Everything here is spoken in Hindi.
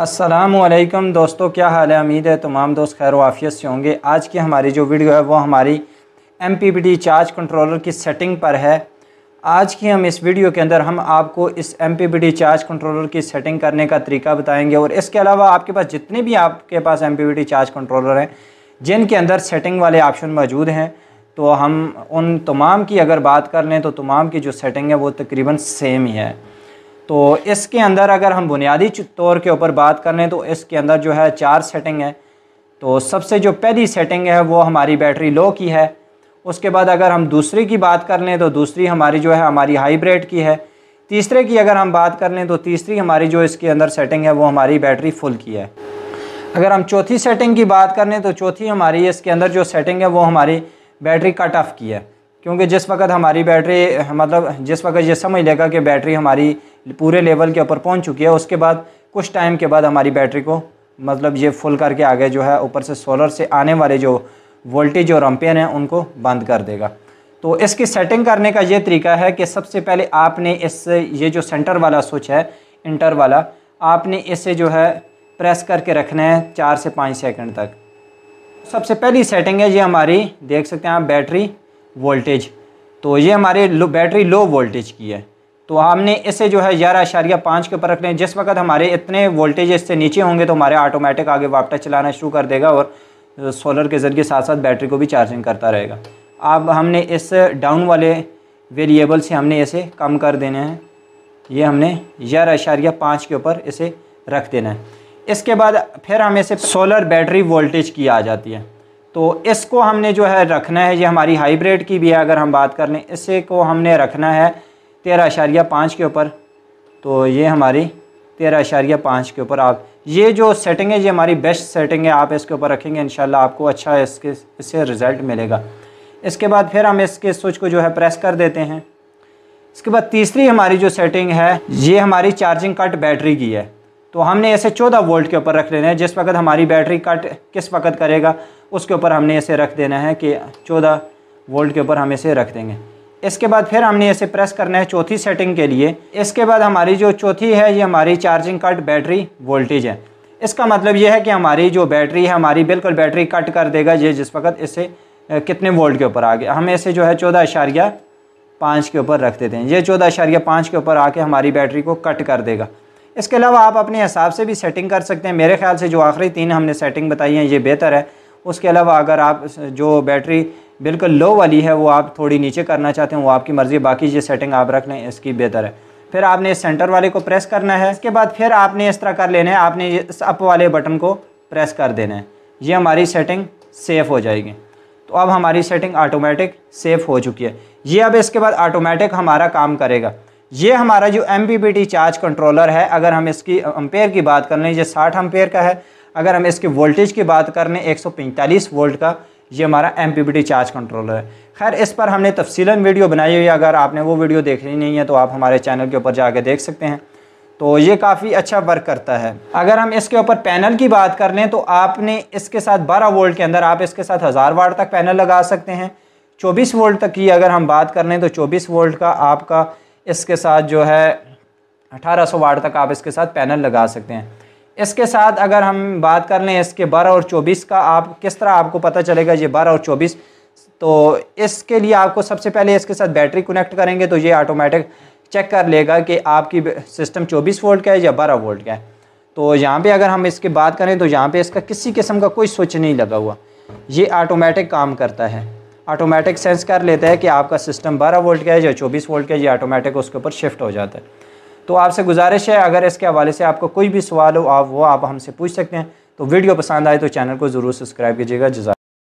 असलकम दोस्तों क्या हाल है उम्मीद है तमाम दोस्त खैर वाफियत से होंगे आज की हमारी जो वीडियो है वो हमारी एम चार्ज कंट्रोलर की सेटिंग पर है आज की हम इस वीडियो के अंदर हम आपको इस एम चार्ज कंट्रोलर की सेटिंग करने का तरीका बताएंगे और इसके अलावा आपके पास जितने भी आपके पास एम चार्ज कंट्रोलर हैं जिनके अंदर सेटिंग वाले ऑप्शन मौजूद हैं तो हम उन तमाम की अगर बात कर लें तो तमाम की जो सेटिंग है वो तकरीबन सेम ही है तो इसके अंदर अगर हम बुनियादी तौर के ऊपर बात कर लें तो इसके अंदर जो है चार सेटिंग है तो सबसे जो पहली सेटिंग है वो हमारी बैटरी लो की है उसके बाद अगर हम दूसरी की बात कर लें तो दूसरी हमारी जो है हमारी हाईब्रेड की है तीसरे की अगर हम बात कर लें तो तीसरी हमारी जो इसके अंदर सेटिंग है वो हमारी बैटरी फुल की है अगर हम चौथी सेटिंग की बात कर लें तो चौथी हमारी इसके अंदर जो सेटिंग है वो हमारी बैटरी कट ऑफ की है क्योंकि जिस वक्त हमारी बैटरी मतलब जिस वक्त ये समझ लेगा कि बैटरी हमारी पूरे लेवल के ऊपर पहुंच चुकी है उसके बाद कुछ टाइम के बाद हमारी बैटरी को मतलब ये फुल करके आगे जो है ऊपर से सोलर से आने वाले जो वोल्टेज और अम्पेयर हैं उनको बंद कर देगा तो इसकी सेटिंग करने का ये तरीका है कि सबसे पहले आपने इस ये जो सेंटर वाला स्विच है इंटर वाला आपने इसे जो है प्रेस करके रखना है चार से पाँच सेकेंड तक सबसे पहली सेटिंग है ये हमारी देख सकते हैं आप बैटरी वोल्टेज तो ये हमारी लो बैटरी लो वोल्टेज की है तो हमने इसे जो है ग्यारह अशारिया पाँच के ऊपर रखने जिस वक्त हमारे इतने वोल्टेज इससे नीचे होंगे तो हमारे ऑटोमेटिक आगे वापटा चलाना शुरू कर देगा और सोलर के ज़रिए साथ साथ बैटरी को भी चार्जिंग करता रहेगा अब हमने इस डाउन वाले वेरिएबल से हमने इसे कम कर देना है ये हमने ग्यारह अशारिया पाँच के ऊपर इसे रख देना है इसके बाद फिर हम इसे सोलर बैटरी वोल्टेज की आ जाती है तो इसको हमने जो है रखना है ये हमारी हाइब्रिड की भी है अगर हम बात कर लें इसे को हमने रखना है तेरह अशारिया पाँच के ऊपर तो ये हमारी तेरह अशारिया पाँच के ऊपर आप ये जो सेटिंग है ये हमारी बेस्ट सेटिंग है आप इसके ऊपर रखेंगे इन आपको अच्छा इसके इससे रिज़ल्ट मिलेगा इसके बाद फिर हम इसके स्विच को जो है प्रेस कर देते हैं इसके बाद तीसरी हमारी जो सेटिंग है ये हमारी चार्जिंग कट बैटरी की है तो हमने इसे 14 वोल्ट के ऊपर रख लेना है जिस वक्त हमारी बैटरी कट किस वक्त करेगा उसके ऊपर हमने इसे रख देना है कि 14 वोल्ट के ऊपर हम इसे रख देंगे इसके बाद फिर हमने इसे प्रेस करना है चौथी सेटिंग के लिए इसके बाद हमारी जो चौथी है ये हमारी चार्जिंग कट बैटरी वोल्टेज है इसका मतलब ये है कि हमारी जो बैटरी है हमारी बिल्कुल बैटरी कट कर देगा ये जिस वक्त इसे कितने वोल्ट के ऊपर आ गया हम इसे जो है चौदह अशारिया पाँच के ऊपर रख देते हैं ये चौदह अशारिया पाँच के ऊपर आके हमारी बैटरी को कट कर देगा इसके अलावा आप अपने हिसाब से भी सेटिंग कर सकते हैं मेरे ख्याल से जो आखिरी तीन हमने सेटिंग बताई है ये बेहतर है उसके अलावा अगर आप जो बैटरी बिल्कुल लो वाली है वो आप थोड़ी नीचे करना चाहते हैं वो आपकी मर्ज़ी बाकी ये सेटिंग आप रख लें इसकी बेहतर है फिर आपने इस सेंटर वाले को प्रेस करना है इसके बाद फिर आपने इस तरह कर लेना है आपने इस अप वाले बटन को प्रेस कर देना है ये हमारी सेटिंग सेफ़ हो जाएगी तो अब हमारी सेटिंग ऑटोमेटिक सेफ़ हो चुकी है ये अब इसके बाद ऑटोमेटिक हमारा काम करेगा ये हमारा जो एम चार्ज कंट्रोलर है अगर हम इसकी अम्पेयर की बात कर लें ये साठ अम्पेयर का है अगर हम इसके वोल्टेज की बात कर लें एक वोल्ट का ये हमारा एम चार्ज कंट्रोलर है खैर इस पर हमने तफसीला वीडियो बनाई हुई है अगर आपने वो वीडियो देखनी नहीं है तो आप हमारे चैनल के ऊपर जाके देख सकते हैं तो ये काफ़ी अच्छा वर्क करता है अगर हम इसके ऊपर पैनल की बात कर लें तो आपने इसके साथ 12 वोल्ट के अंदर आप इसके साथ हज़ार वाट तक पैनल लगा सकते हैं 24 वोल्ट तक की अगर हम बात कर लें तो 24 वोल्ट का आपका इसके साथ जो है 1800 वाट तक आप इसके साथ पैनल लगा सकते हैं इसके साथ अगर हम बात कर लें इसके बारह और चौबीस का आप किस तरह आपको पता चलेगा ये बारह और चौबीस तो इसके लिए आपको सबसे पहले इसके साथ बैटरी कनेक्ट करेंगे तो ये ऑटोमेटिक चेक कर लेगा कि आपकी सिस्टम चौबीस वोल्ट का है या बारह वोल्ट का है तो यहाँ पे अगर हम इसकी बात करें तो यहाँ पे इसका किसी किस्म का कोई स्विच नहीं लगा हुआ ये ऑटोमेटिक काम करता है ऑटोमेटिक सेंस कर लेता है कि आपका सिस्टम 12 वोल्ट का है या 24 वोल्ट का है ये ऑटोमेटिक उसके ऊपर शिफ्ट हो जाता है तो आपसे गुजारिश है अगर इसके हवाले से आपको कोई भी सवाल हो आप वो आप हमसे पूछ सकते हैं तो वीडियो पसंद आए तो चैनल को ज़रूर सब्सक्राइब कीजिएगा जजा